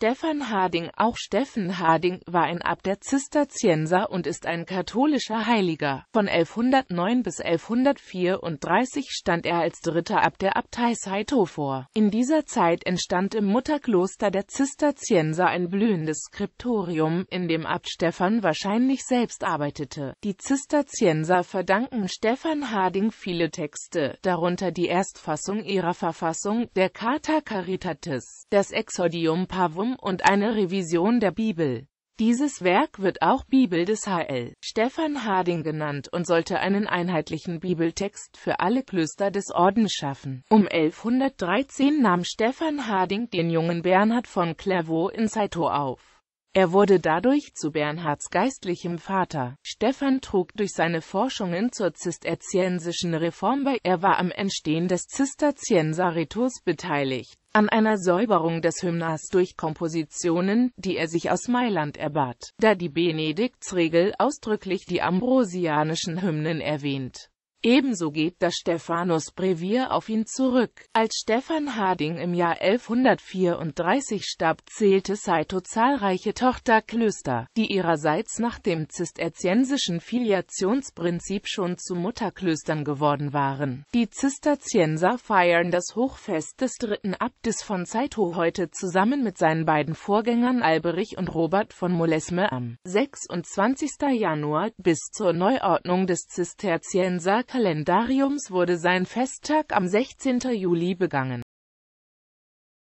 Stefan Harding, auch Steffen Harding, war ein Abt der Zisterzienser und ist ein katholischer Heiliger. Von 1109 bis 1134 stand er als dritter Abt der Abtei Saito vor. In dieser Zeit entstand im Mutterkloster der Zisterzienser ein blühendes Skriptorium, in dem Abt Stefan wahrscheinlich selbst arbeitete. Die Zisterzienser verdanken Stefan Harding viele Texte, darunter die Erstfassung ihrer Verfassung, der Carta Caritatis, das Exodium Pavum Reform und eine Revision der Bibel. Dieses Werk wird auch Bibel des Hl. Stefan Harding genannt und sollte einen einheitlichen Bibeltext für alle Klöster des Ordens schaffen. Um 1113 nahm Stefan Harding den jungen Bernhard von Clairvaux in Saito auf. Er wurde dadurch zu Bernhards geistlichem Vater. Stefan trug durch seine Forschungen zur zisterziensischen Reform bei. Er war am Entstehen des Zisterzienserritus beteiligt an einer Säuberung des Hymnas durch Kompositionen, die er sich aus Mailand erbat, da die Benediktsregel ausdrücklich die ambrosianischen Hymnen erwähnt Ebenso geht das Stephanus-Brevier auf ihn zurück. Als Stefan Harding im Jahr 1134 starb, zählte Saito zahlreiche Tochterklöster, die ihrerseits nach dem zisterziensischen Filiationsprinzip schon zu Mutterklöstern geworden waren. Die Zisterzienser feiern das Hochfest des dritten Abtes von Saito heute zusammen mit seinen beiden Vorgängern Alberich und Robert von Molesme am 26. Januar bis zur Neuordnung des Zisterzienser Kalendariums wurde sein Festtag am 16. Juli begangen